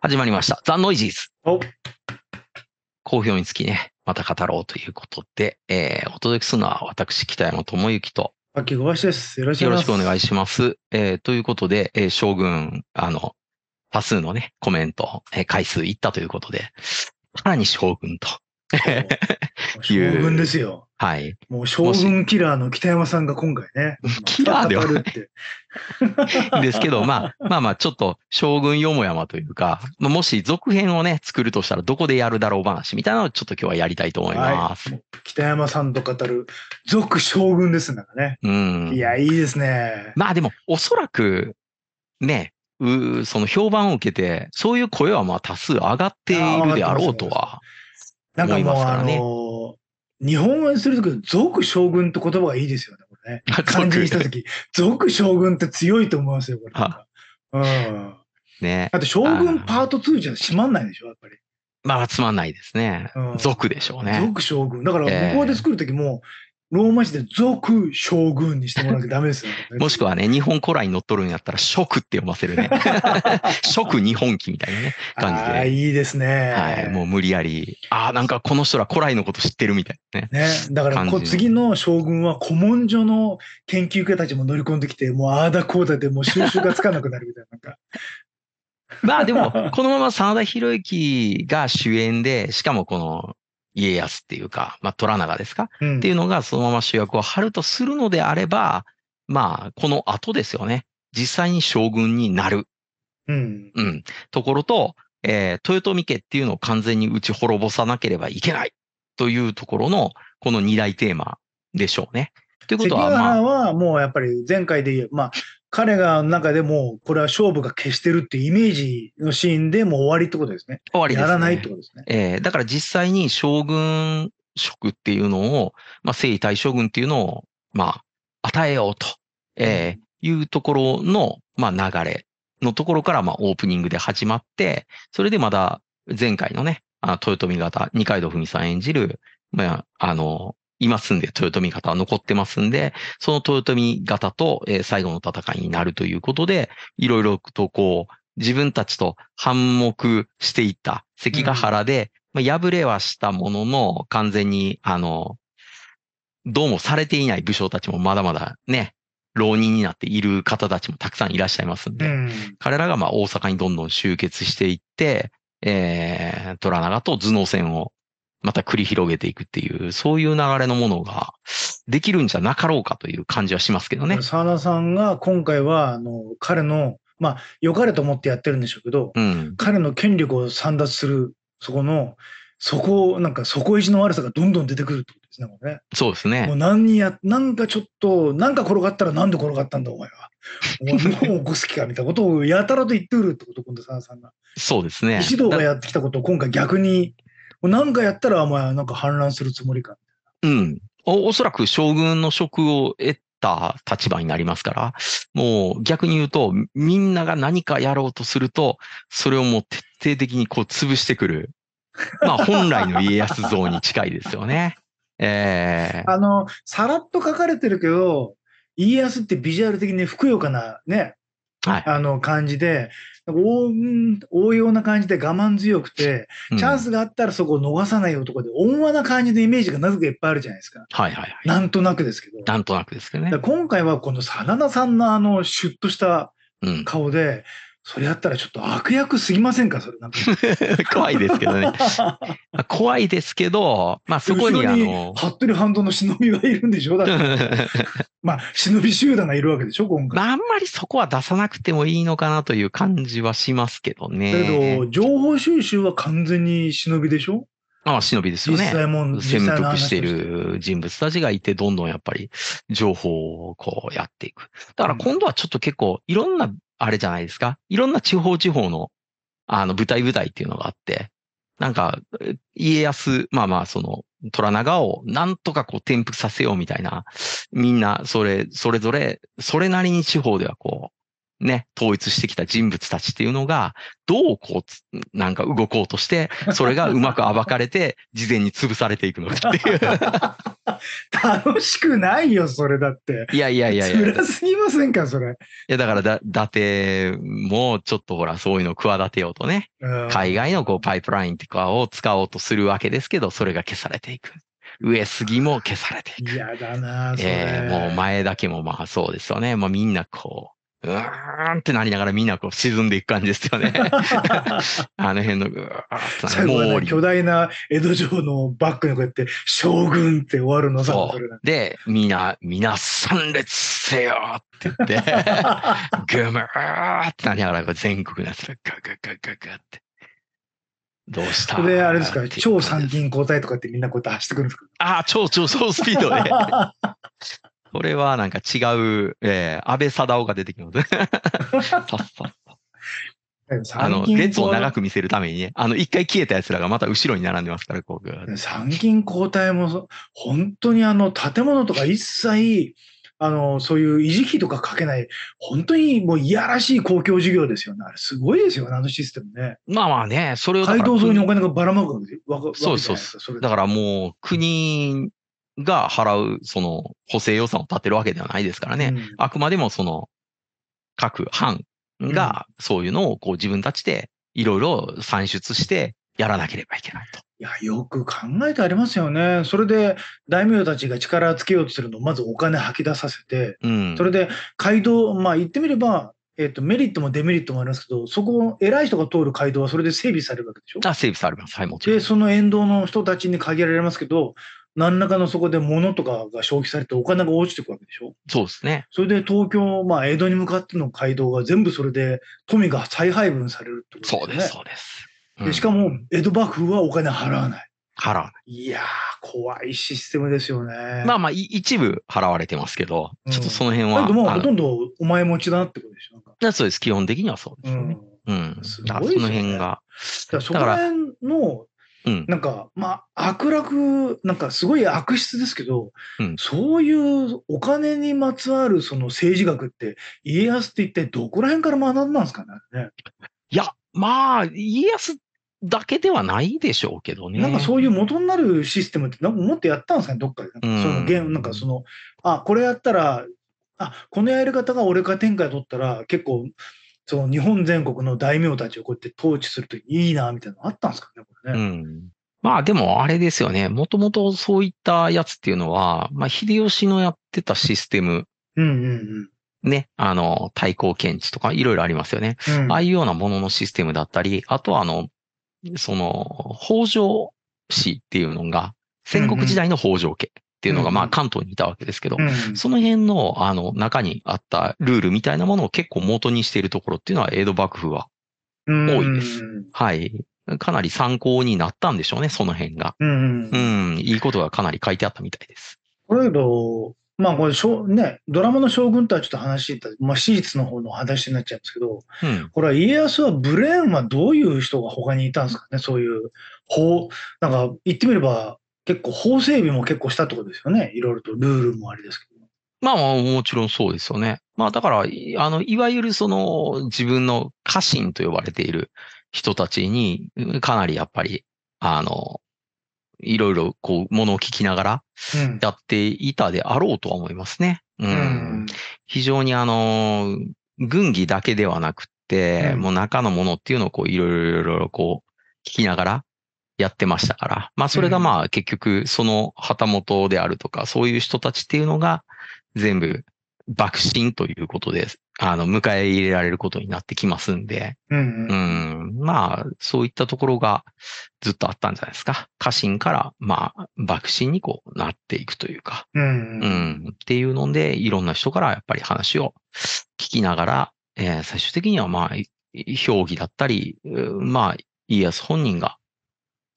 始まりました。ザ・ノイジーズ。好評につきね、また語ろうということで、えー、お届けするのは私、北山智之と。秋小林です。よろしくお願いします。えー、ということで、えー、将軍、あの、多数のね、コメント、えー、回数いったということで、さらに将軍と 将軍ですよ。はい。もう将軍キラーの北山さんが今回ね。キラーではない。ですけど、まあ、まあまあ、ちょっと将軍よもやまというか、もし続編をね、作るとしたらどこでやるだろう話みたいなのをちょっと今日はやりたいと思います。はい、北山さんと語る、続将軍ですなんかね。うん。いや、いいですね。まあでも、おそらく、ね、うその評判を受けて、そういう声はまあ多数上がっているであろうとは。なんかもう、ね、あの、日本語にするとき、族将軍って言葉がいいですよね、これね。漢字にしたとき、族将軍って強いと思いますよ、これ。うん。ね。あと、将軍パート2じゃ閉まんないでしょ、やっぱり。まあ、つまんないですね。うん、族でしょうね。族将軍。だから、向こうで作るときも、ローマ字で俗将軍にしてもらわなきゃダメですよ、ね。もしくはね、日本古来に乗っとるんやったら、食って読ませるね。食 日本記みたいなね、感じで。ああ、いいですね。はい、もう無理やり、ああ、なんかこの人ら古来のこと知ってるみたいなね。ね、だからこ次の将軍は古文書の研究家たちも乗り込んできて、もうああだこうだでもう収集がつかなくなるみたいな、なんか。まあでも、このまま真田広之が主演で、しかもこの家康っていうか、まあ、虎長ですか、うん、っていうのがそのまま主役を張るとするのであれば、まあ、この後ですよね。実際に将軍になる。うん。うん。ところと、えー、豊臣家っていうのを完全に打ち滅ぼさなければいけないというところの、この二大テーマでしょうね。ということは、まあ。はもうやっぱり前回で言う、まあ、彼がなんかでも、これは勝負が消してるってイメージのシーンでもう終わりってことですね。終わりです、ね。やらないってことですね。ええー、だから実際に将軍職っていうのを、まあ、征夷大将軍っていうのを、まあ、与えようと、えー、いうところの、まあ、流れのところから、まあ、オープニングで始まって、それでまだ前回のね、あ豊臣方、二階堂ふみさん演じる、まあ、あの、いますんで豊臣方は残ってますんで、その豊臣方とえ最後の戦いになるということで、いろいろとこう、自分たちと反目していった関ヶ原で、まあ、敗れはしたものの、完全に、あの、どうもされていない武将たちもまだまだね、浪人になっている方たちもたくさんいらっしゃいますんで、うん、彼らがまあ大阪にどんどん集結していって、えー、虎長と頭脳戦をまた繰り広げていくっていう、そういう流れのものができるんじゃなかろうかという感じはしますけどね。沢田さんが今回は、あの、彼の、まあ、良かれと思ってやってるんでしょうけど、うん、彼の権力を散奪する、そこの、そこ、なんか底意地の悪さがどんどん出てくるってことですね、これね。そうですね。もう何や、なんかちょっと、なんか転がったらなんで転がったんだ、お前は。お 前もう起こす気か、みたいなことをやたらと言ってくるってこと、今度、沢田さんが。そうですね。指導がやってきたことを今回逆に何かやったら、お前、なんか反乱するつもりか。うん。おおそらく将軍の職を得た立場になりますから、もう逆に言うと、みんなが何かやろうとすると、それをもう徹底的にこう潰してくる。まあ 本来の家康像に近いですよね。えー、あの、さらっと書かれてるけど、家康ってビジュアル的にふくよかなね、はい、あの感じで、応用な感じで我慢強くて、チャンスがあったらそこを逃さない男で、温和な感じのイメージがなぜかいっぱいあるじゃないですか。はいはいはい。なんとなくですけど。なんとなくですけどね。今回はこの真田さんのあの、シュッとした顔で、それやったらちょっと悪役すぎませんかそれなんか 怖いですけどね。怖いですけど、まあそこにあの。服部半島の忍びがいるんでしょだ まあ忍び集団がいるわけでしょ今回。あんまりそこは出さなくてもいいのかなという感じはしますけどね。けど、情報収集は完全に忍びでしょああ、忍びですよね。実際も潜伏している人物たちがいて、どんどんやっぱり情報をこうやっていく。だから今度はちょっと結構いろんなあれじゃないですか。いろんな地方地方の、あの、舞台舞台っていうのがあって、なんか、家康、まあまあ、その、虎長をなんとかこう転覆させようみたいな、みんな、それ、それぞれ、それなりに地方ではこう、ね、統一してきた人物たちっていうのが、どうこう、なんか動こうとして、それがうまく暴かれて、事前に潰されていくのかっていう 楽しくないよ、それだって。いやいやいやいや。辛すぎませんか、それ。いや、だからだ、伊達もちょっとほら、そういうのを企てようとね、海外のこうパイプラインとかを使おうとするわけですけど、それが消されていく。上杉も消されていく。嫌だなそれ、えー、もう前だけもまあそうですよね。まあみんなこう。うーんってなりながらみんなこう沈んでいく感じですよね。あの辺のぐーっと最後ね、巨大な江戸城のバックにこうやって将軍って終わるのさ。で、みんな、皆参列せよって言って、ぐむーってなりながら全国のやつらガガガガガって。どうしたこれあれですか超参勤交代とかってみんなこうやって走ってくるんですかああ、超超超スピードで。これはなんか違う、えー、安倍貞夫が出てきます。さっさっあの、列を長く見せるためにね、あの、一回消えた奴らがまた後ろに並んでますから、こう。参勤交代も、本当にあの、建物とか一切、あの、そういう維持費とかかけない、本当にもういやらしい公共事業ですよね。あれ、すごいですよね、あのシステムね。まあまあね、それを。街道沿いにお金がばらまくわけそうそうだからもう、国が払う、その補正予算を立てるわけではないですからね。うん、あくまでもその、各班がそういうのをこう自分たちでいろいろ算出してやらなければいけないと。いや、よく考えてありますよね。それで、大名たちが力をつけようとするのを、まずお金吐き出させて、うん、それで、街道、まあ言ってみれば、えっと、メリットもデメリットもありますけど、そこ、偉い人が通る街道はそれで整備されるわけでしょあ整備されます。はい、もちろん。で、その沿道の人たちに限られますけど、何らかのそこで物とかが消費されてお金が落ちていくわけでしょそうですね。それで東京、まあ、江戸に向かっての街道が全部それで富が再配分されるってことですね。そうです、そうです。うん、でしかも、江戸幕府はお金払わない。払わない。いやー、怖いシステムですよね。まあまあ、一部払われてますけど、ちょっとその辺は。うん、もほとんどお前持ちだなってことでしょなそうです。基本的にはそうですよね。うん。うん、すごい、ね、その辺が。だから、そこら辺のなんか、まあ、悪楽、なんかすごい悪質ですけど、うん、そういうお金にまつわるその政治学って、家康って一体どこら辺から学んだんですかね。いや、まあ、家康だけではないでしょうけどね。なんかそういう元になるシステムって、なんかもっとやったんですかね、どっかで。なんかそのゲーム、なんかその、あ、これやったら、あ、このやり方が俺が天下取ったら、結構、その日本全国の大名たちをこうやって統治するといいな、みたいなのあったんですかね、これね。うん。まあでもあれですよね。もともとそういったやつっていうのは、まあ秀吉のやってたシステム。うんうんうんね、あの、対抗検知とかいろいろありますよね、うん。ああいうようなもののシステムだったり、あとはあの、その、北条氏っていうのが、戦国時代の北条家。っていうのが、まあ関東にいたわけですけど、その辺の、あの、中にあったルールみたいなものを結構元にしているところっていうのは、江戸幕府は多いです。はい。かなり参考になったんでしょうね、その辺が。うん。うん、いいことがかなり書いてあったみたいです。これど、まあこれしょ、ね、ドラマの将軍とはちょっと話まあ史実の方の話になっちゃうんですけど、うん、これは家康は、ブレーンはどういう人が他にいたんですかね、そういう、法、なんか言ってみれば、結構法整備も結構したってことですよね。いろいろとルールもありですけど。まあもちろんそうですよね。まあだから、あの、いわゆるその自分の家臣と呼ばれている人たちに、かなりやっぱり、あの、いろいろこう、ものを聞きながらやっていたであろうとは思いますね。うん。うん、非常にあの、軍議だけではなくて、うん、もう中のものっていうのをこう、いろいろいろこう、聞きながら、やってましたから。まあそれがまあ結局その旗本であるとか、そういう人たちっていうのが全部爆心ということで、あの、迎え入れられることになってきますんで、うん、うんうんまあ、そういったところがずっとあったんじゃないですか。家臣から、まあ、爆心にこうなっていくというか、うん、うん、っていうので、いろんな人からやっぱり話を聞きながら、えー、最終的にはまあ、評議だったり、まあ、家康本人が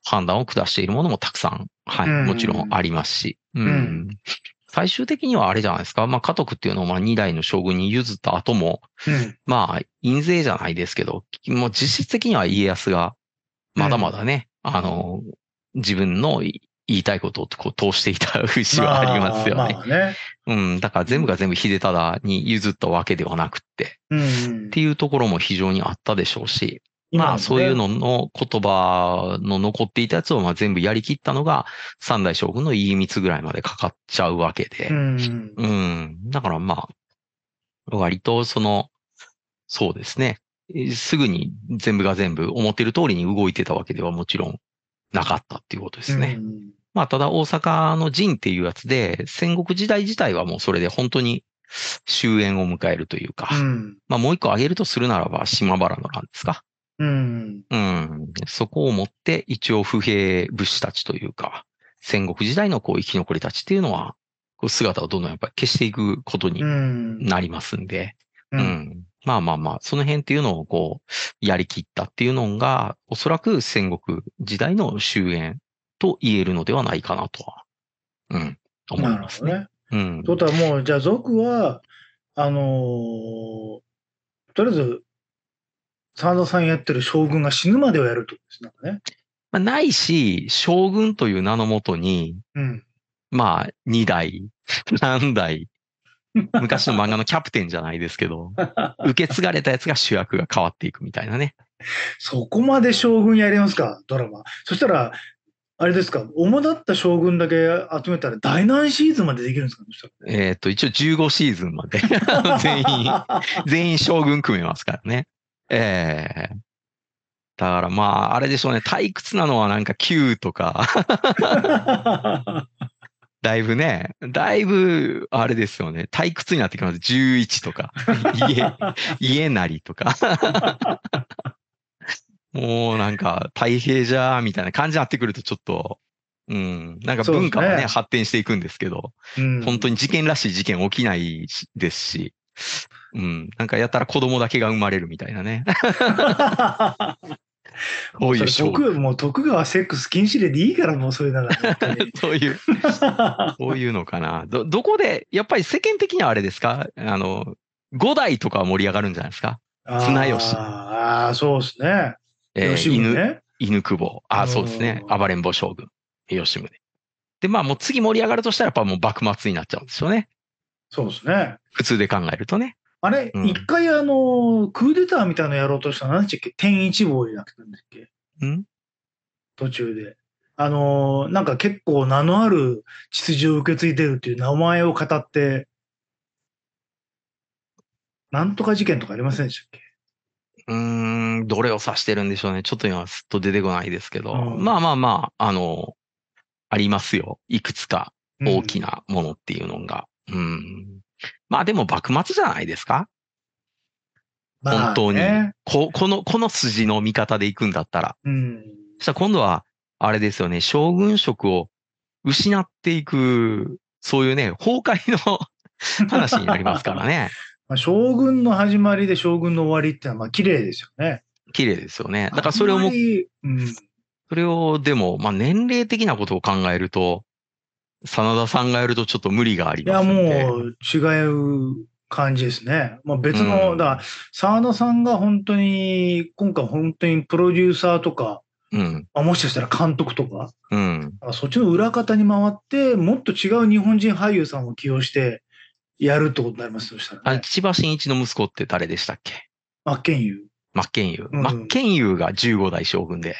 判断を下しているものもたくさん、はい、もちろんありますし。うん、最終的にはあれじゃないですか。まあ、家督っていうのをまあ2代の将軍に譲った後も、うん、まあ、印税じゃないですけど、もう実質的には家康が、まだまだね、うん、あの、自分の言いたいことをこう通していた節はありますよね。まあまあねうん。だから全部が全部秀忠に譲ったわけではなくって、うん、っていうところも非常にあったでしょうし、まあそういうのの言葉の残っていたやつをまあ全部やりきったのが三代将軍の家光ぐらいまでかかっちゃうわけで。うん。うん、だからまあ、割とその、そうですね。すぐに全部が全部思ってる通りに動いてたわけではもちろんなかったっていうことですね。まあただ大阪の陣っていうやつで戦国時代自体はもうそれで本当に終焉を迎えるというか、うん、まあもう一個挙げるとするならば島原の乱ですか。うん。そこをもって一応不平武士たちというか、戦国時代のこう生き残りたちっていうのは、こう姿をどんどんやっぱり消していくことになりますんで、うん、うん。まあまあまあ、その辺っていうのをこう、やりきったっていうのが、おそらく戦国時代の終焉と言えるのではないかなとは、うん、思いますね。ねうん。ことはもう、じゃあ、族は、あのー、とりあえず沢田さんやってる将軍が死ぬまではやるとです、なんかね。まあ、ないし、将軍という名のもとに、うん、まあ、2代、何 代、昔の漫画のキャプテンじゃないですけど、受け継がれたやつが主役が変わっていくみたいなね。そこまで将軍やりますか、ドラマ。そしたら、あれですか、主だった将軍だけ集めたら、第何シーズンまでできるんですか、ね、えっ、と、一応15シーズンまで 全員、全員将軍組めますからね。ええー、だからまあ、あれでしょうね。退屈なのはなんか Q とか だいぶね、だいぶ、あれですよね。退屈になってきます。11とか。家、家なりとか。もうなんか、太平じゃ、みたいな感じになってくるとちょっと、うん、なんか文化もね、発展していくんですけど、本当に事件らしい事件起きないですし、うん、なんかやったら子供だけが生まれるみたいなね。多いでしう。もう徳川セックス禁止令でいいからもうそれなら、そういう、そういうのかな。ど、どこで、やっぱり世間的にはあれですかあの、五代とか盛り上がるんじゃないですか綱吉。ああ、そうですね。えー、犬、犬久保。ああ、そうですね。暴れん坊将軍。吉宗。で、まあもう次盛り上がるとしたらやっぱもう幕末になっちゃうんですよね。そうですね。普通で考えるとね。あれ、うん一回あの、クーデターみたいなのやろうとしたら何でしたっけ天一坊じゃなくてたんだっけうん途中で。あのなんか結構名のある秩序を受け継いでるっていう名前を語って、なんとか事件とかありませんでしたっけうーん、どれを指してるんでしょうね。ちょっと今すっと出てこないですけど、うんまあまあまあ、あの、ありますよ。いくつか大きなものっていうのが。うん。まあでも幕末じゃないですか、まあね、本当にこ。この、この筋の見方で行くんだったら。うん。そしたら今度は、あれですよね、将軍職を失っていく、そういうね、崩壊の 話になりますからね。まあ将軍の始まりで将軍の終わりってのは、まあ綺麗ですよね。綺麗ですよね。だからそれをも、うん、それをでも、まあ年齢的なことを考えると、真田さんがやるとちょっと無理がありますね。いや、もう違う感じですね。まあ、別の、うん、だから、田さんが本当に、今回本当にプロデューサーとか、うん、あもしかしたら監督とか、うん、そっちの裏方に回って、もっと違う日本人俳優さんを起用して、やるってことになりますそしたら、ね、あ千葉真一の息子って誰でしたっけ真剣佑。真剣佑。真剣佑が15代将軍で、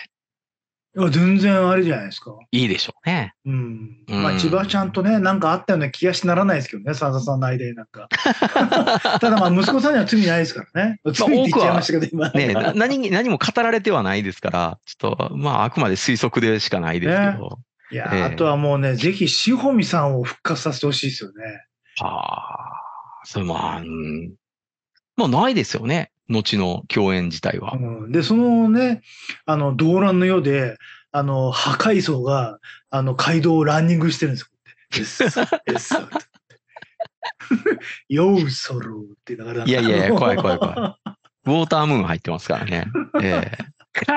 いや全然ありじゃないですか。いいでしょうね。うん。まあ、千葉ちゃんとね、なんかあったような気がしならないですけどね、さざさんの間になんか。ただまあ、息子さんには罪ないですからね。罪って言っちゃいましたけど、今。ね何、何も語られてはないですから、ちょっと、まあ、あくまで推測でしかないですけど。ね、いや、えー、あとはもうね、ぜひ、しほみさんを復活させてほしいですよね。はあ、それまあ、うん、まあ、ないですよね。後の共演自体は。うん、で、そのね、あの、動乱の世で、あの、破壊層が、あの、街道をランニングしてるんですよ。エッサ、エッサ。ヨウソロってだから。いやいやいや、怖い怖い怖い。ウォータームーン入ってますからね。ええー。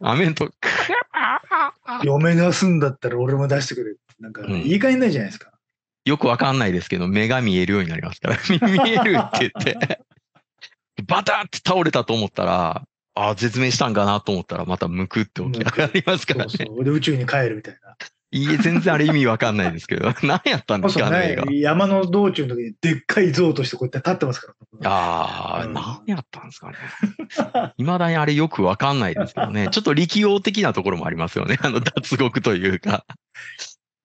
アメント、嫁出すんだったら俺も出してくれ。なんか、いい換えないじゃないですか。うん、よくわかんないですけど、目が見えるようになりますから。見えるって言って。バタって倒れたと思ったら、ああ、絶命したんかなと思ったら、またむくって起き上がりますからね。そうそうで、宇宙に帰るみたいな。いいえ、全然あれ意味わかんないですけど、何やったんですかね、山の道中の時にでっかい像としてこうやって立ってますから。ああ、うん、何やったんですかね。いまだにあれよくわかんないですけどね。ちょっと力量的なところもありますよね。あの脱獄というか。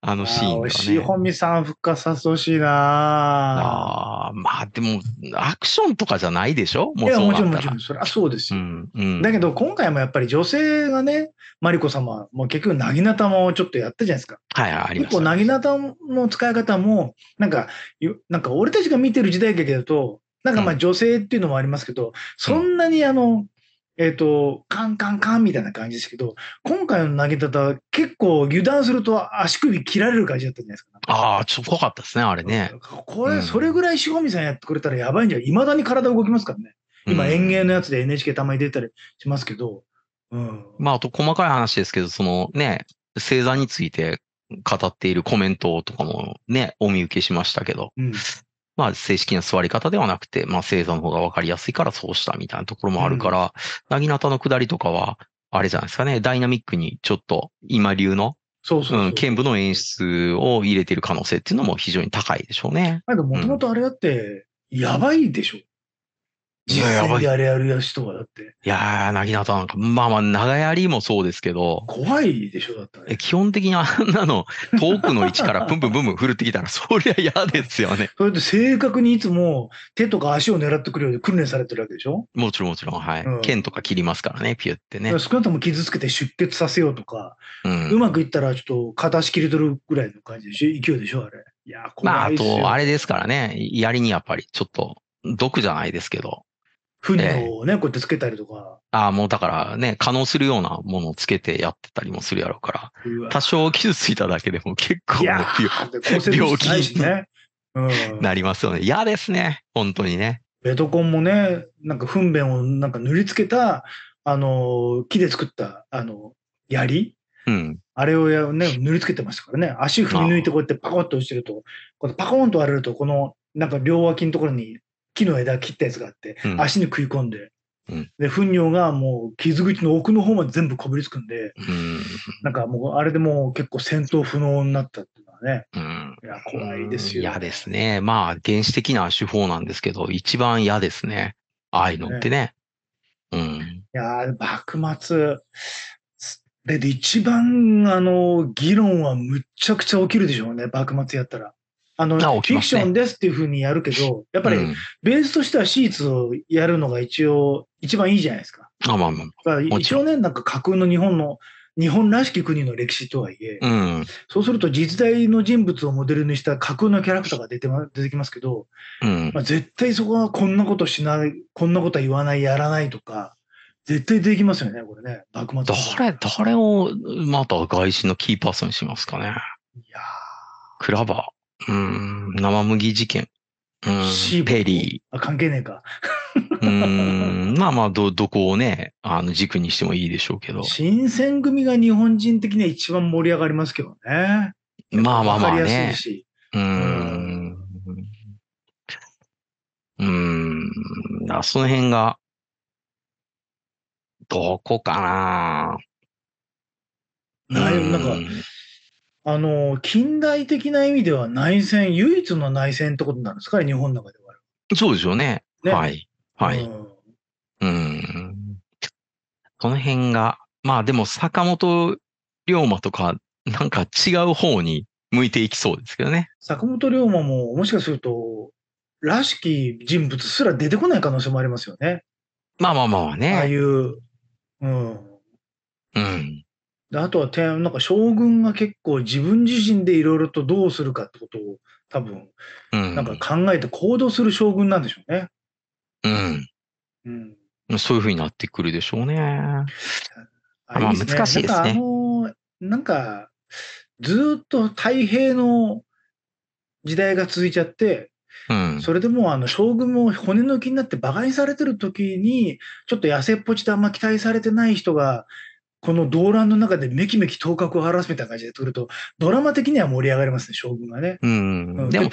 あのシーン、ね。しい本美さん復活させてほしいなああ、まあでも、アクションとかじゃないでしょもうそうもちろんもちろん。それはそうですよ、うんうん、だけど今回もやっぱり女性がね、マリコ様、もう結局、なぎなたもちょっとやったじゃないですか。はい、はい、ありま結構、なぎなたの使い方も、なんか、なんか俺たちが見てる時代劇だと、なんかまあ女性っていうのもありますけど、うん、そんなにあの、えっ、と、カンカンカンみたいな感じですけど、今回の投げ方、結構油断すると足首切られる感じだったんじゃないですか。ああ、ちょっと怖かったですね、あれね。これ、それぐらい塩見さんやってくれたらやばいんじゃいまだに体動きますからね。今、園芸のやつで NHK たまに出たりしますけど。うん。まあ、あと細かい話ですけど、そのね、星座について語っているコメントとかもね、お見受けしましたけど、うん、まあ正式な座り方ではなくて、まあ星座の方がわかりやすいからそうしたみたいなところもあるから、なぎなたの下りとかは、あれじゃないですかね、ダイナミックにちょっと今流のそうそうそう。うん、剣舞の演出を入れてる可能性っていうのも非常に高いでしょうね。なんかもともとあれだって、やばいでしょ、うん、実際にあれやるやつとかだって。いやー、なぎなたなんか、まあまあ、長槍もそうですけど。怖いでしょ、だったら、ね。基本的にあんなの、遠くの位置からプンプンプンプン振るってきたら、そりゃ嫌ですよね。それって正確にいつも手とか足を狙ってくるように訓練されてるわけでしょもちろんもちろん、はい。うん、剣とか切りますからね、ピュってね。少なくとも傷つけて出血させようとか、うん、うまくいったらちょっと片足切り取るぐらいの感じでしょ勢いでしょ、あれ。いや、怖いまあ、あと、あれですからね、槍にやっぱりちょっと、毒じゃないですけど、船をね、こうやってつけたりとか。ああ、もうだからね、可能するようなものをつけてやってたりもするやろうから、多少傷ついただけでも結構病気に、ねうん、なりますよね。嫌ですね、本当にね。ベトコンもね、なんか糞便をなんか塗りつけた、あの、木で作った、あの、槍うん、あれをや、ね、塗りつけてましたからね、足踏み抜いてこうやってパコッと落ちてると、このパコンと割れると、このなんか両脇のところに木の枝切ったやつがあって、うん、足に食い込んで、うん、で糞尿がもう傷口の奥の方まで全部こびりつくんで、なんかもうあれでもう結構戦闘不能になったっていうのはね、いや怖いですよ、嫌ですねまあ原始的な手法なんですけど一番嫌ですねああいうのってね、ね、うん、いや幕末でで一番あの議論はむちゃくちゃ起きるでしょうね幕末やったら。あの、あね、フィクションですっていうふうにやるけど、やっぱり、ベースとしてはーツをやるのが一応、一番いいじゃないですか。あまあまあ。一応ね、なんか架空の日本の、日本らしき国の歴史とはいえ、うん、そうすると実在の人物をモデルにした架空のキャラクターが出て,、ま、出てきますけど、うん、まあ、絶対そこはこんなことしない、こんなことは言わない、やらないとか、絶対できますよね、これね。幕末。誰、誰をまた外資のキーパーソンにしますかね。いやクラバうん、生麦事件。うん、ペリー。あ、関係ねえか。うん、まあまあ、ど、どこをね、あの、軸にしてもいいでしょうけど。新選組が日本人的には一番盛り上がりますけどね。まあまあまあね。うん。うん。あ、その辺が、どこかな。なんか、あの、近代的な意味では内戦、唯一の内戦ってことなんですか日本の中では。そうですよね。ねはい。はい。うん。この辺が、まあでも坂本龍馬とか、なんか違う方に向いていきそうですけどね。坂本龍馬も、もしかすると、らしき人物すら出てこない可能性もありますよね。まあまあまあね。ああいう、うん。うん。であとは天なんか将軍が結構自分自身でいろいろとどうするかってことを多分、なんか考えて行動する将軍なんでしょうね。うん。うん、そういうふうになってくるでしょうね。あれですね、まあ難しいですね。なんかずっと太平の時代が続いちゃって、うん、それでもうあの将軍も骨抜きになって馬鹿にされてる時にちょっと痩せっぽちであんま期待されてない人がこの動乱の中でめきめき頭角を現すみたいな感じで撮ると、ドラマ的には盛り上がりますね、将軍がね。うん。うん、でも、も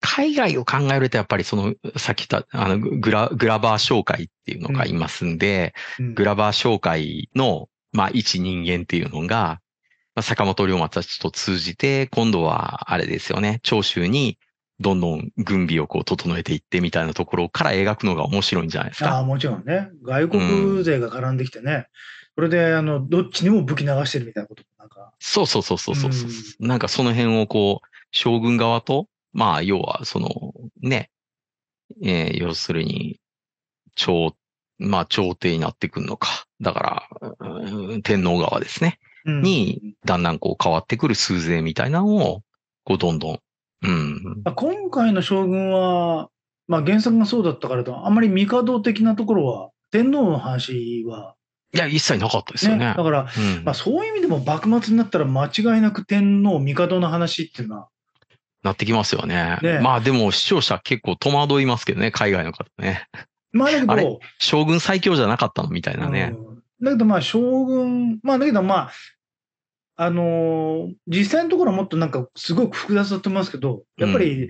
海外を考えると、やっぱりその、さっき言った、あの、グラ、グラバー商会っていうのがいますんで、うん、グラバー商会の、まあ、一人間っていうのが、坂本龍馬たちと通じて、今度は、あれですよね、長州に、どんどん軍備をこう整えていってみたいなところから描くのが面白いんじゃないですか。ああ、もちろんね。外国勢が絡んできてね、これで、あの、どっちにも武器流してるみたいなことなんか。そうそうそうそうそう、うん、なんかその辺をこう、将軍側と、まあ、要は、その、ね、えー、要するに、朝、まあ、朝廷になってくるのか。だから、天皇側ですね。に、だんだんこう変わってくる数勢みたいなのを、こう、どんどん。うん。今回の将軍は、まあ、原作がそうだったからと、あんまり帝的なところは、天皇の話はいや、一切なかったですよね。ねだから、うん、まあ、そういう意味でも幕末になったら間違いなく天皇、帝の話っていうのは。なってきますよね。ねまあでも視聴者結構戸惑いますけどね、海外の方ね。まあだけど、将軍最強じゃなかったのみたいなね。うん、だけどまあ将軍、まあだけどまあ、あのー、実際のところはもっとなんかすごく複雑だと思いますけど、やっぱり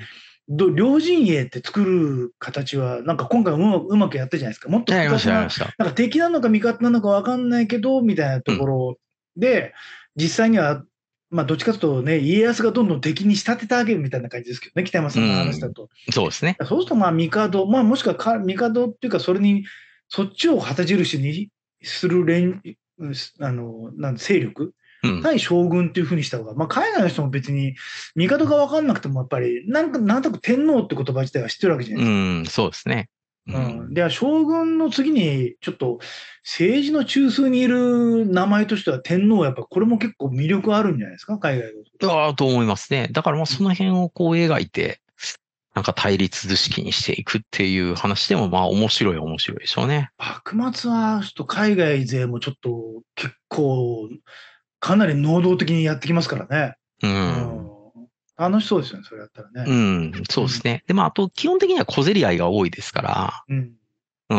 両陣営って作る形は、なんか今回うまうまくやったじゃないですか。もっとな、なんか敵なのか味方なのか分かんないけど、みたいなところで、うん、実際には、まあ、どっちかというとね、家康がどんどん敵に仕立ててあげるみたいな感じですけどね、北山さんの話だと。うん、そうですね。そうすると、まあ、帝、まあ、もしくはか帝っていうか、それに、そっちを旗印にする連、あの、なん勢力対将軍っていうふうにした方が、まあ、海外の人も別に、味方が分かんなくても、やっぱり、なんか、なんとなく天皇って言葉自体は知ってるわけじゃないですか。うん、そうですね。うん、で将軍の次に、ちょっと政治の中枢にいる名前としては天皇、はやっぱこれも結構魅力あるんじゃないですか、海外の。あ、と思いますね。だからその辺をこう描いて、なんか対立図式にしていくっていう話でも、まあ面白い面白いでしょうね。幕末は、ちょっと海外勢もちょっと結構、かなり能動的にやってきますからね。うん、楽しそうですよね、それやったらね。うん、そうですね。で、まあ、あと、基本的には小競り合いが多いですから、うん。う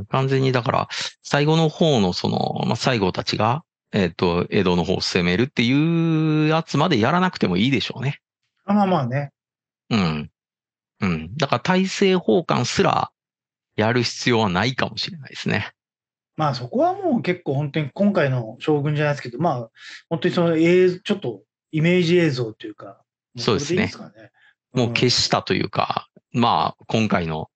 ん、完全にだから、最後の方のその、まあ、西郷たちが、えっ、ー、と、江戸の方を攻めるっていうやつまでやらなくてもいいでしょうね。あまあまあね。うん。うん。だから、大政奉還すらやる必要はないかもしれないですね。まあそこはもう結構本当に今回の将軍じゃないですけど、まあ本当にその映ちょっとイメージ映像というか、そうですね。もう消したというか、まあ今回の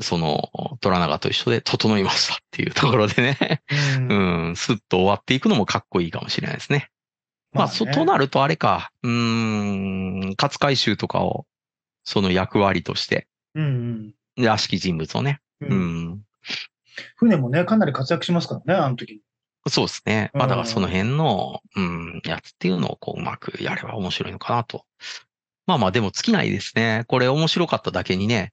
その、虎ガと一緒で整いましたっていうところでねうん、スッと終わっていくのもかっこいいかもしれないですね。まあ、ね、う、となるとあれか、うん、勝海舟とかを、その役割として、うん、うん、らしき人物をね、うん、うん、船もね、かなり活躍しますからね、あの時そうですね。まあ、だからその辺の、うん、やつっていうのをこう、うまくやれば面白いのかなと。まあまあ、でも尽きないですね。これ面白かっただけにね。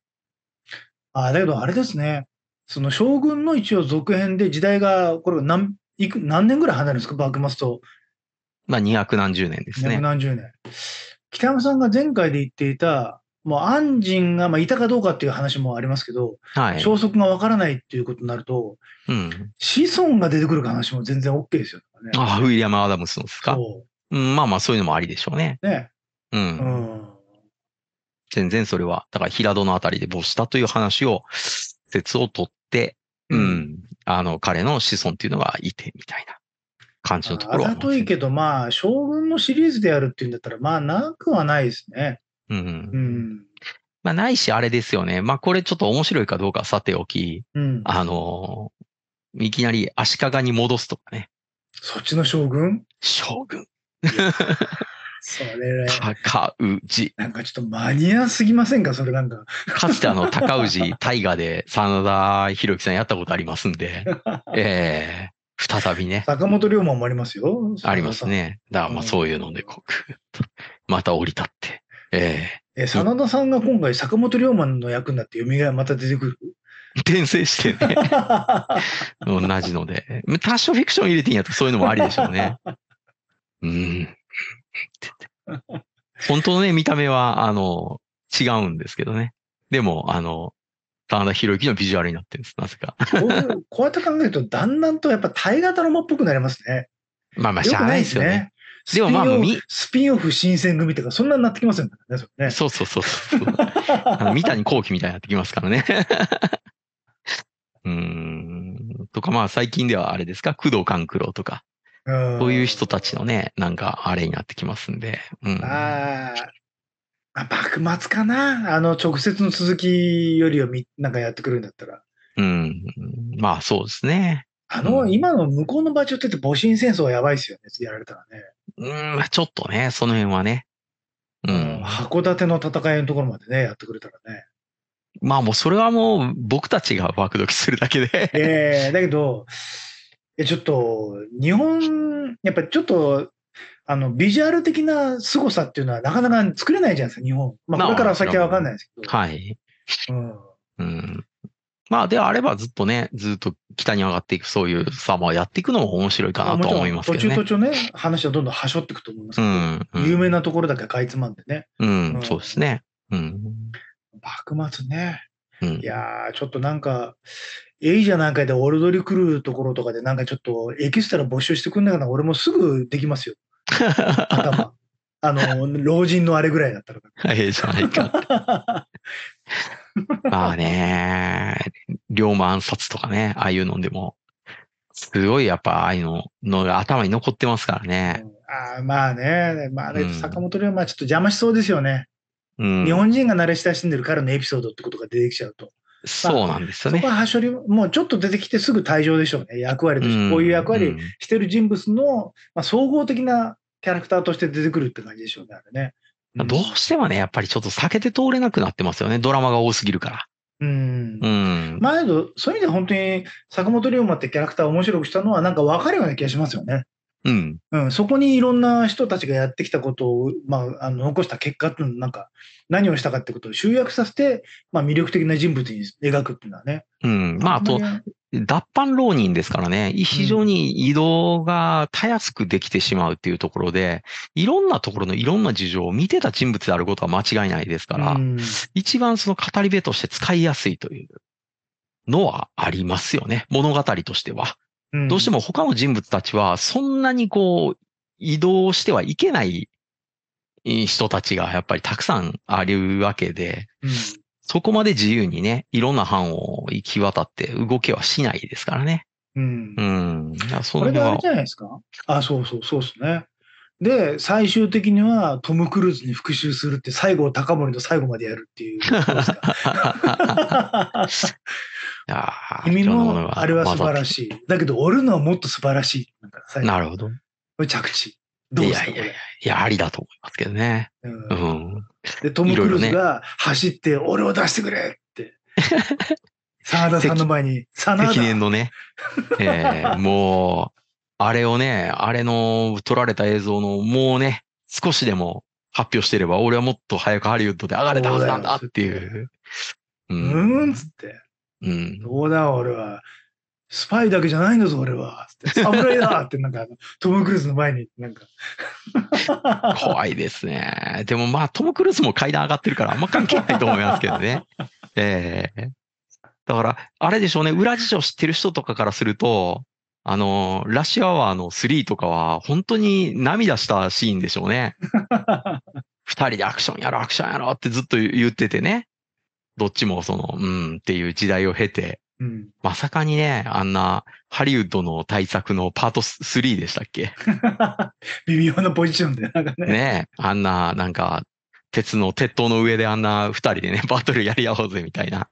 あ、だけどあれですね。その将軍の一応続編で時代が、これ何、いく何年ぐらい離れるんですか、幕末と。まあ、200何十年ですね。200何十年。北山さんが前回で言っていた、もう安心が、まあ、いたかどうかっていう話もありますけど、はい、消息がわからないっていうことになると、うん、子孫が出てくる話も全然 OK ですよ、ね。ああ、ウィリアム・アダムスのですか。うん、まあまあ、そういうのもありでしょうね。ね。うん。うん、全然それは、だから平戸のあたりで没したという話を、説を取って、うん、うん、あの、彼の子孫っていうのがいて、みたいな。感じのところはあ。あざといけど、まあ、将軍のシリーズでやるっていうんだったら、まあ、なくはないですね。うん。うん。まあ、ないし、あれですよね。まあ、これちょっと面白いかどうかさておき、うん、あの、いきなり足利に戻すとかね。そっちの将軍将軍。それ高氏。なんかちょっとに合わすぎませんかそれなんか。かつてあの、高氏大河で真田広之さんやったことありますんで、ええー、再びね。坂本龍馬もありますよ。ありますね。だからまあそういうので、こう、また降り立って。ええー、真田さんが今回坂本龍馬の役になって蘇がまた出てくる転生してね。同じので。多少フィクション入れていいんやったらそういうのもありでしょうね。うん。本当のね、見た目は、あの、違うんですけどね。でも、あの、真田広之のビジュアルになってるんです、なぜか。こうやって考えると、だんだんとやっぱ対型の間っぽくなりますね。まあまあ、しゃあないですよね。よねでもまあスピンオフ新選組とか、そんなになってきますよね、そねそうそうそうそう。あの三谷幸喜みたいになってきますからね。うん。とか、まあ最近ではあれですか、工藤官九郎とか、そういう人たちのね、なんかあれになってきますんで。うん、ああ、幕末かな。あの、直接の続きよりはみ、なんかやってくるんだったら。うん。まあそうですね。あの、うん、今の向こうの場所って戊辰戦争はやばいですよね、やられたらね。うん、ちょっとね、その辺はね。うん。函館の戦いのところまでね、やってくれたらね。まあもうそれはもう僕たちが爆読するだけでええだけど、え、ちょっと、日本、やっぱりちょっと、あの、ビジュアル的な凄さっていうのはなかなか作れないじゃないですか、日本。まあこれから先はわかんないですけど。はい。うん。うん、まあ、であればずっとね、ずっと北に上がっていく、そういうサーバーやっていくのも面白いかなと思いますけどね。途中途中ね、話はどんどんはしょっていくと思いますけど、うんうん、有名なところだけかいつまんでね。うん、うん、そうですね。うん。幕末ね。うん、いやー、ちょっとなんか、エイジャなんかでオルドリ来るところとかで、なんかちょっとエキストラ募集してくんないかな、俺もすぐできますよ。頭。あの、老人のあれぐらいだったら。え えじゃないか。まあね、龍馬暗殺とかね、ああいうのでも、すごいやっぱああいうののが頭に残ってますからね。ああまあね、まあ、あれ坂本龍馬ちょっと邪魔しそうですよね、うん。日本人が慣れ親しんでるからのエピソードってことが出てきちゃうと。そうなんですよね。まあ、そこはもうちょっと出てきてすぐ退場でしょうね、役割として。こういう役割してる人物の、まあ、総合的なキャラクターとして出てくるって感じでしょうね、あれね。どうしてもね、やっぱりちょっと避けて通れなくなってますよね。ドラマが多すぎるから。うん。うん。まあ、そういう意味で本当に坂本龍馬ってキャラクターを面白くしたのはなんかわかるような気がしますよね。うん、うん、そこにいろんな人たちがやってきたことを、まあ、あの残した結果っていうのなんか何をしたかってことを集約させて、まあ、魅力的な人物に描くっていうのはね。うん、まああと脱藩浪人ですからね、非常に移動がたやすくできてしまうっていうところで、いろんなところのいろんな事情を見てた人物であることは間違いないですから、うん、一番その語り部として使いやすいというのはありますよね、物語としては。どうしても他の人物たちは、そんなにこう、移動してはいけない人たちがやっぱりたくさんあるわけで、そこまで自由にね、いろんな班を行き渡って動けはしないですからね。うん。うん。それであれじゃないですかあ、そうそう、そうですね。で、最終的にはトム・クルーズに復讐するって、最後を高森の最後までやるっていう。あ君もあれは素晴らしい。だけど、折るのはもっと素晴らしい。なるほど。着地。どうですかいやいやいや、ありだと思いますけどね。うん。うん、で、トム・クルーズが走って、俺を出してくれって。真田さんの前に、真ダ。積年のね、えー、もう、あれをね、あれの撮られた映像の、もうね、少しでも発表してれば、俺はもっと早くハリウッドで上がれたはずなんだっていう。うね、うん、うんつって。うん。うだ、俺は。スパイだけじゃないんだぞ、俺は。侍だって、なんか、トム・クルーズの前に、なんか怖いですね。でもまあ、トム・クルーズも階段上がってるから、あんま関係ないと思いますけどね。ええー、だから、あれでしょうね、裏事情知ってる人とかからすると、あの、ラッシュアワーの3とかは、本当に涙したシーンでしょうね。二人でアクションやろ、アクションやろってずっと言っててね。どっちもその、うんっていう時代を経て、うん、まさかにね、あんなハリウッドの対策のパート3でしたっけ 微妙なポジションで、なんかね。ねあんな、なんか、鉄の、鉄塔の上であんな二人でね、バトルやり合おうぜみたいな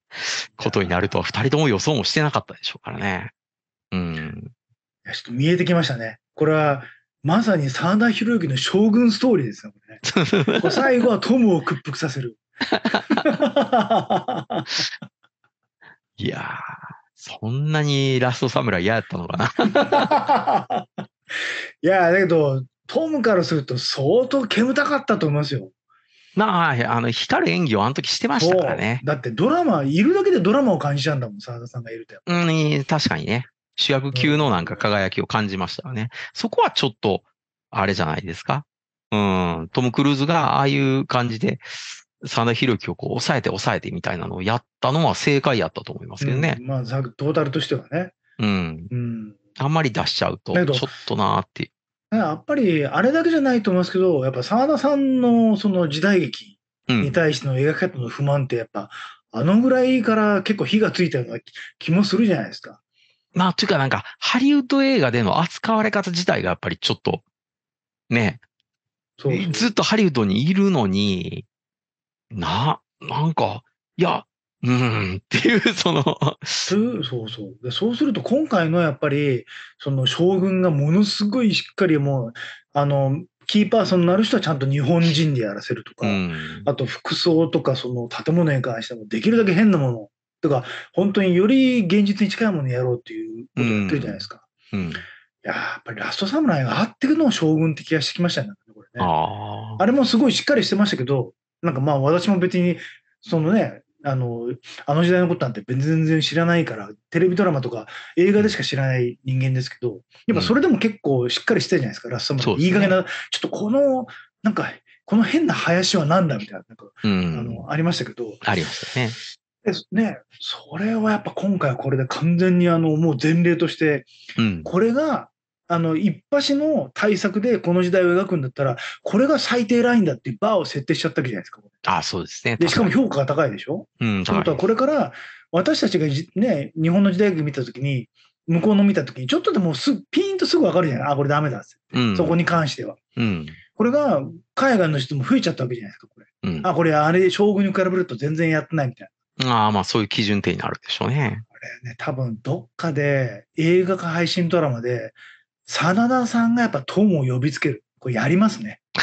ことになるとは、二人とも予想もしてなかったでしょうからね。うん。いや、ちょっと見えてきましたね。これは、まさに真田広之の将軍ストーリーですよね。最後はトムを屈服させる。いやー、そんなにラストサムライ嫌やったのかな。いやだけど、トムからすると相当煙たかったと思いますよ。なあ、あの、光る演技をあの時してましたからね。だってドラマ、いるだけでドラマを感じたんだもん、澤田さんがいると。うん、確かにね。主役級のなんか輝きを感じましたよね。うん、そこはちょっと、あれじゃないですか。うん、トム・クルーズがああいう感じで、真田広之をこう抑えて抑えてみたいなのをやったのは正解やったと思いますけどね。うん、まあ、トータルとしてはね。うん。うん、あんまり出しちゃうと、ちょっとなーって。やっぱり、あれだけじゃないと思いますけど、やっぱ沢田さんのその時代劇に対しての描き方の不満って、やっぱ、あのぐらいから結構火がついたような気もするじゃないですか。まあ、というかなんか、ハリウッド映画での扱われ方自体がやっぱりちょっと、ね、そうずっとハリウッドにいるのに、な、なんか、いや、うん、っていう、そのそうそう。で、そうすると、今回のやっぱり、その将軍がものすごいしっかりもう、あの、キーパーソンになる人はちゃんと日本人でやらせるとか、うん、あと服装とか、その建物に関しても、できるだけ変なもの、とか、本当により現実に近いものをやろうっていうことをやってるじゃないですか。うん、うん、いや、やっぱりラストサムライが合ってくのを将軍って気がしてきましたね、これね。ああれもすごいしっかりしてましたけど、なんかまあ私も別に、そのね、あの、あの時代のことなんて全然知らないから、テレビドラマとか映画でしか知らない人間ですけど、やっぱそれでも結構しっかりしてるじゃないですか、ラストマン。いい加減な、ね、ちょっとこの、なんか、この変な林は何だみたいな、なんか、うん、あの、ありましたけど。ありましたね。ね、それはやっぱ今回はこれで完全にあのもう前例として、これがあの、一発の対策でこの時代を描くんだったら、これが最低ラインだっていうバーを設定しちゃったわけじゃないですか。ああそうですね。で、しかも評価が高いでしょうん、ということは、これから私たちがね、日本の時代劇見たときに、向こうの見たときに、ちょっとでもすピンとすぐ分かるじゃないあ、これダメだって、うん、そこに関しては。うん、これが、海外の人も増えちゃったわけじゃないですか、これ。うん、あ、これ、あれ、将軍に比べると全然やってないみたいな。ああ、まあ、そういう基準点になるでしょうね。これね、多分、どっかで、映画か配信ドラマで、真田さんがやっぱトムを呼びつける。これやりますね。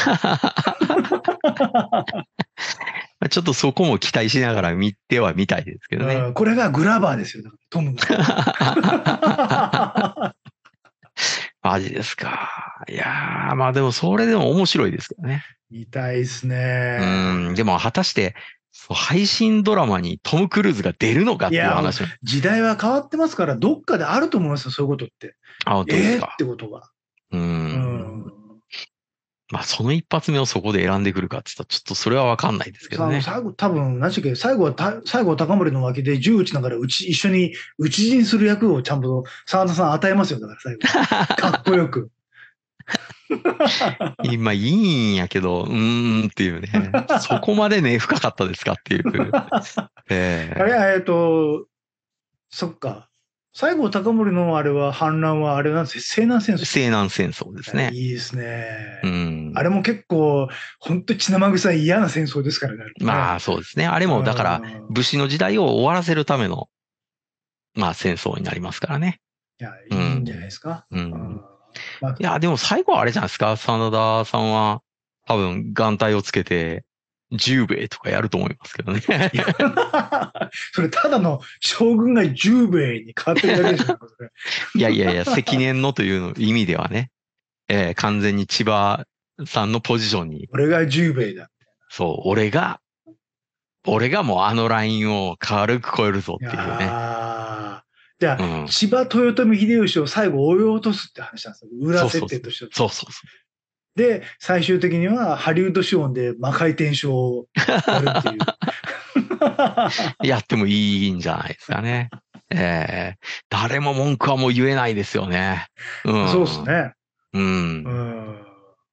ちょっとそこも期待しながら見てはみたいですけどね。これがグラバーですよ、トムが。マジですか。いやまあでもそれでも面白いですけどね。見たいですね。うん、でも果たしてそう配信ドラマにトム・クルーズが出るのかっていう話。時代は変わってますから、どっかであると思いますよ、そういうことって。あ、本当ですか。えー、ってことが。うん。うんまあ、その一発目をそこで選んでくるかって言ったら、ちょっとそれは分かんないですけどね。最後、多分、何しけ、最後はた、最後は高森の脇で銃撃ちながら、うち、一緒に、打ち陣する役をちゃんと、沢田さん与えますよ、だから最後。かっこよく。今いいんやけど、うーんっていうね、そこまでね、深かったですかっていう。えー、あえっ、と、そっか。西郷隆盛のあれは、反乱はあれなんです西南戦争。西南戦争ですね。いいですね。うん、あれも結構、本当血生臭い嫌な戦争ですからね。まあ、そうですね。あれも、だから、武士の時代を終わらせるための、まあ、戦争になりますからね。いや、いいんじゃないですか。うん、うんいや、でも最後はあれじゃないですか。真田さんは多分眼帯をつけて、10兵衛とかやると思いますけどね。それただの将軍が10兵衛に変わってるだけでしょ。いやいやいや、積年のという意味ではね、えー、完全に千葉さんのポジションに。俺が10兵衛だ。そう、俺が、俺がもうあのラインを軽く超えるぞっていうね。あじゃあ、うん、千葉豊臣秀吉を最後追い落とすって話なんですよ。裏設定として。そうそうそうで、最終的にはハリウッド資本で魔界転生をやるっていう。やってもいいんじゃないですかね。ええー、誰も文句はもう言えないですよね。うん、そうですね。うん。うん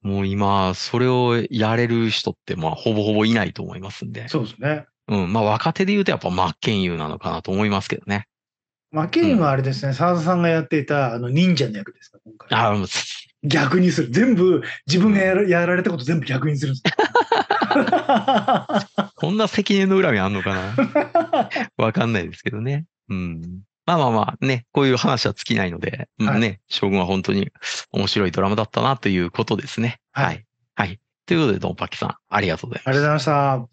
もう今、それをやれる人って、まあ、ほぼほぼいないと思いますんで。そうですね。うん。まあ、若手で言うと、やっぱ、真剣佑なのかなと思いますけどね。マケインはあれですね、澤、うん、田さんがやっていたあの忍者の役ですか、今回。あ逆にする。全部、自分がやらやられたこと全部逆にするんです。こんな責任の恨みあんのかな わかんないですけどね。うん。まあまあまあね、こういう話は尽きないので、はい、ね、将軍は本当に面白いドラマだったなということですね。はい。はい。はい、ということで、ドンパキさん、ありがとうございました。ありがとうございました。